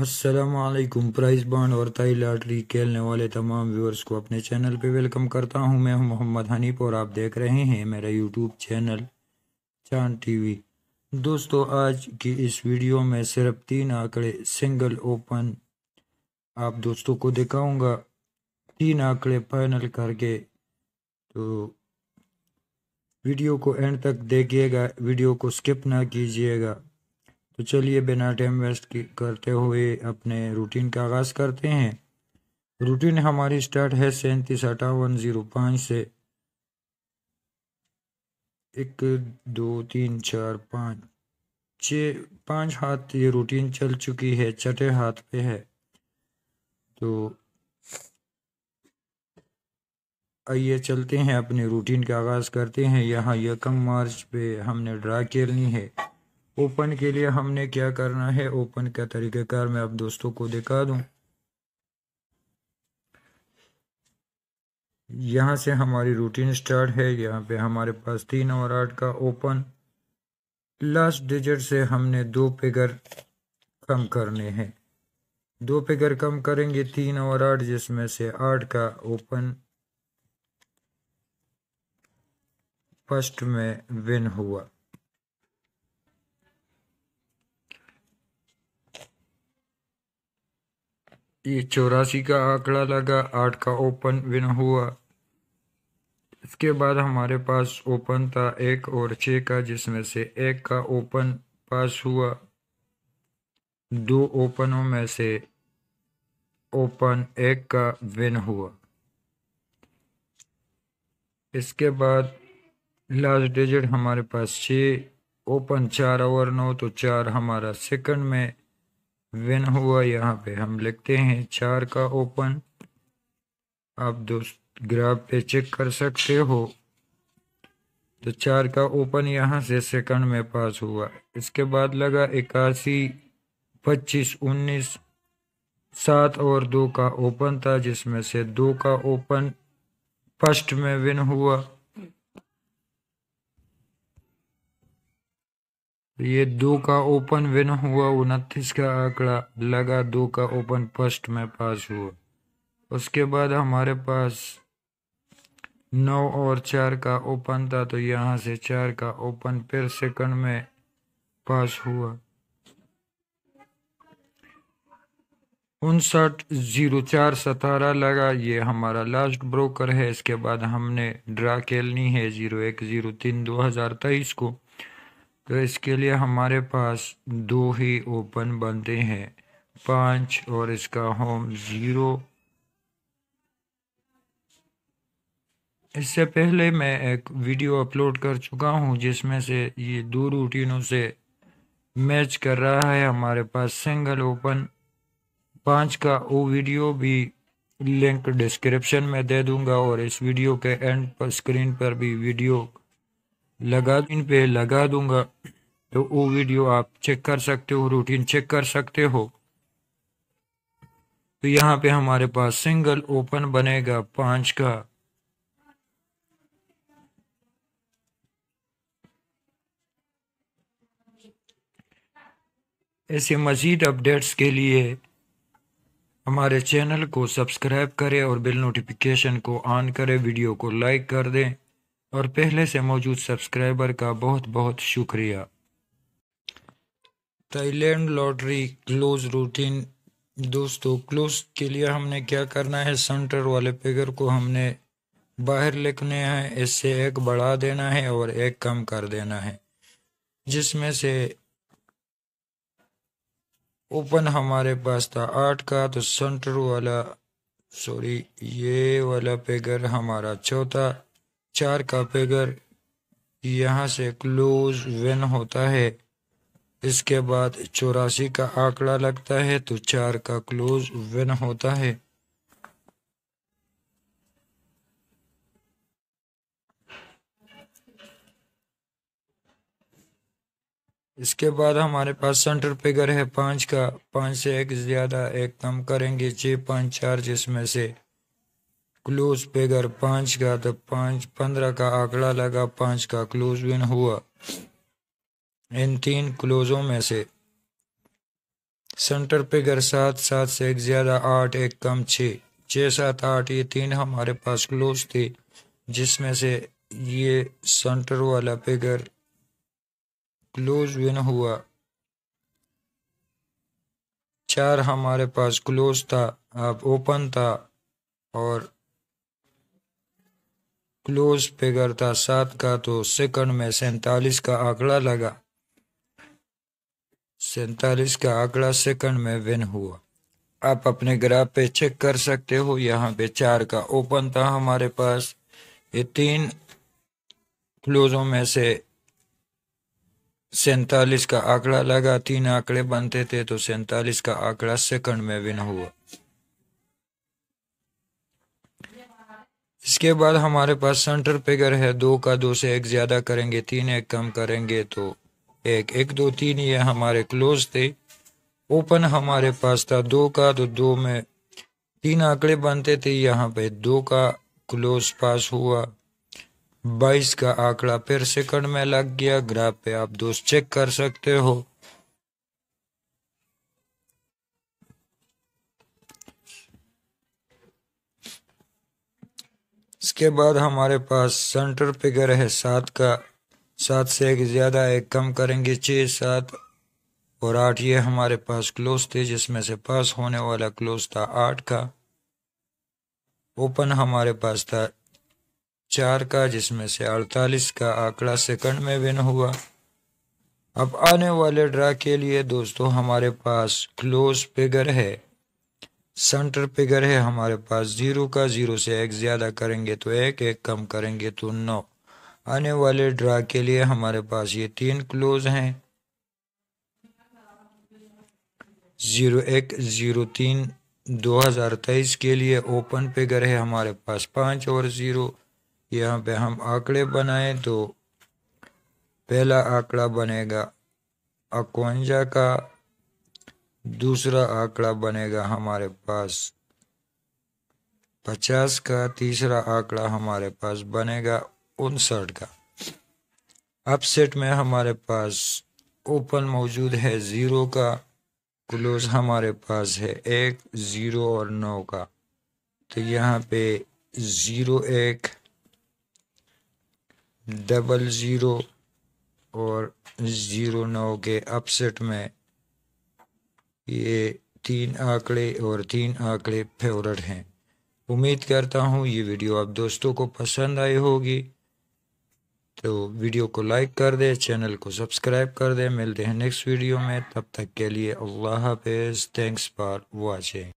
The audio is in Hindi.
असलम प्राइज़ बॉन्ड और ताई लॉटरी खेलने वाले तमाम व्यूअर्स को अपने चैनल पे वेलकम करता हूं मैं हूं मोहम्मद हनीफ और आप देख रहे हैं मेरा यूट्यूब चैनल चांद टीवी दोस्तों आज की इस वीडियो में सिर्फ तीन आंकड़े सिंगल ओपन आप दोस्तों को दिखाऊंगा तीन आंकड़े फाइनल करके तो वीडियो को एंड तक देखिएगा वीडियो को स्किप ना कीजिएगा तो चलिए बिना टाइम वेस्ट करते हुए अपने रूटीन का आगाज़ करते हैं रूटीन हमारी स्टार्ट है सैंतीस अट्ठावन जीरो पाँच से एक दो तीन चार पाँच छः पाँच हाथ ये रूटीन चल चुकी है छठे हाथ पे है तो आइए चलते हैं अपने रूटीन का आगाज़ करते हैं यहाँ यकम मार्च पे हमने ड्रा करनी है ओपन के लिए हमने क्या करना है ओपन का तरीक़ाकार मैं आप दोस्तों को दिखा दूं यहाँ से हमारी रूटीन स्टार्ट है यहाँ पे हमारे पास तीन और आठ का ओपन लास्ट डिजिट से हमने दो फिगर कम करने हैं दो फिगर कम करेंगे तीन और आठ जिसमें से आठ का ओपन फर्स्ट में विन हुआ ये चौरासी का आंकड़ा लगा आठ का ओपन विन हुआ इसके बाद हमारे पास ओपन था एक और छः का जिसमें से एक का ओपन पास हुआ दो ओपनों में से ओपन एक का विन हुआ इसके बाद लास्ट डिजिट हमारे पास छ ओपन चार ओवर नौ तो चार हमारा सेकंड में विन हुआ यहाँ पे हम लिखते हैं चार का ओपन आप दोस्त ग्राफ पे चेक कर सकते हो तो चार का ओपन यहाँ से सेकंड में पास हुआ इसके बाद लगा इक्यासी पच्चीस उन्नीस सात और दो का ओपन था जिसमें से दो का ओपन फर्स्ट में विन हुआ ये दो का ओपन विन हुआ उनतीस का आंकड़ा लगा दो का ओपन फर्स्ट में पास हुआ उसके बाद हमारे पास नौ और चार का ओपन था तो यहाँ से चार का ओपन फिर सेकंड में पास हुआ उनसठ जीरो चार सतारह लगा ये हमारा लास्ट ब्रोकर है इसके बाद हमने ड्रा खेलनी है जीरो एक जीरो तीन दो हज़ार तेईस को तो इसके लिए हमारे पास दो ही ओपन बनते हैं पाँच और इसका होम ज़ीरो इससे पहले मैं एक वीडियो अपलोड कर चुका हूं जिसमें से ये दो रूटीनों से मैच कर रहा है हमारे पास सिंगल ओपन पाँच का वो वीडियो भी लिंक डिस्क्रिप्शन में दे दूंगा और इस वीडियो के एंड पर स्क्रीन पर भी वीडियो लगा इन पे लगा दूंगा तो वो वीडियो आप चेक कर सकते हो रूटीन चेक कर सकते हो तो यहाँ पे हमारे पास सिंगल ओपन बनेगा पांच का ऐसे मज़ीद अपडेट्स के लिए हमारे चैनल को सब्सक्राइब करें और बिल नोटिफिकेशन को ऑन करें वीडियो को लाइक कर दें और पहले से मौजूद सब्सक्राइबर का बहुत बहुत शुक्रिया थाईलैंड लॉटरी क्लोज रूटीन दोस्तों क्लोज के लिए हमने क्या करना है सेंटर वाले फिगर को हमने बाहर लिखने हैं इससे एक बढ़ा देना है और एक कम कर देना है जिसमें से ओपन हमारे पास था आठ का तो सेंटर वाला सॉरी ये वाला फिगर हमारा चौथा चार का फिगर यहाँ से क्लोज वन होता है इसके बाद चौरासी का आंकड़ा लगता है तो चार का क्लोज वन होता है इसके बाद हमारे पास सेंटर फिगर है पांच का पांच से एक ज़्यादा एक कम करेंगे छह पांच चार जिसमें से क्लोज पे अगर पाँच का तो पाँच पंद्रह का आंकड़ा लगा पाँच का क्लोज विन हुआ इन तीन क्लोजों में से सेंटर पे अगर सात सात से एक ज़्यादा आठ एक कम छ छः सात आठ ये तीन हमारे पास क्लोज थे जिसमें से ये सेंटर वाला फिगर क्लोज विन हुआ चार हमारे पास क्लोज था अब ओपन था और क्लोज फिगर था सात का तो सेकंड में सैतालीस का आंकड़ा लगा सैतालीस का आंकड़ा सेकंड में विन हुआ आप अपने ग्राफ पे चेक कर सकते हो यहाँ पे चार का ओपन था हमारे पास ये तीन क्लोजों में से सैतालीस का आंकड़ा लगा तीन आंकड़े बनते थे तो सैतालीस का आंकड़ा सेकंड में विन हुआ इसके बाद हमारे पास सेंटर फिगर है दो का दो से एक ज़्यादा करेंगे तीन एक कम करेंगे तो एक एक दो तीन ये हमारे क्लोज थे ओपन हमारे पास था दो का तो दो में तीन आंकड़े बनते थे यहाँ पे दो का क्लोज पास हुआ बाईस का आंकड़ा फिर सेकंड में लग गया ग्राफ पे आप दोस्त चेक कर सकते हो इसके बाद हमारे पास सेंटर फिगर है सात का सात से एक ज़्यादा एक कम करेंगे छः सात और आठ ये हमारे पास क्लोज थे जिसमें से पास होने वाला क्लोज था आठ का ओपन हमारे पास था चार का जिसमें से अड़तालीस का आंकड़ा सेकंड में विन हुआ अब आने वाले ड्रा के लिए दोस्तों हमारे पास क्लोज फिगर है सेंटर फिगर है हमारे पास जीरो का जीरो से एक ज़्यादा करेंगे तो एक एक कम करेंगे तो नौ आने वाले ड्रा के लिए हमारे पास ये तीन क्लोज हैं ज़ीरो एक ज़ीरो तीन दो हज़ार तेईस के लिए ओपन फिगर है हमारे पास पाँच और ज़ीरो यहाँ पे हम आंकड़े बनाएं तो पहला आंकड़ा बनेगा अकवंजा का दूसरा आंकड़ा बनेगा हमारे पास पचास का तीसरा आंकड़ा हमारे पास बनेगा उनसठ का अपसेट में हमारे पास ओपन मौजूद है ज़ीरो का क्लोज हमारे पास है एक ज़ीरो और नौ का तो यहाँ पे ज़ीरो एक डबल ज़ीरो और ज़ीरो नौ के अपसेट में ये तीन आंकड़े और तीन आंकड़े फेवरेट हैं उम्मीद करता हूँ ये वीडियो आप दोस्तों को पसंद आई होगी तो वीडियो को लाइक कर दें चैनल को सब्सक्राइब कर दें मिलते हैं नेक्स्ट वीडियो में तब तक के लिए अल्लाह हाफिज़ थैंक्स फॉर वॉचिंग